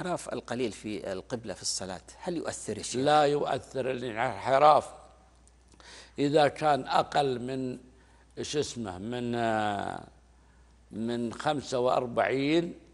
الانحراف القليل في القبلة في الصلاة هل يؤثر الشيء؟ لا يؤثر الانحراف إذا كان أقل من شو اسمه من آه، من 45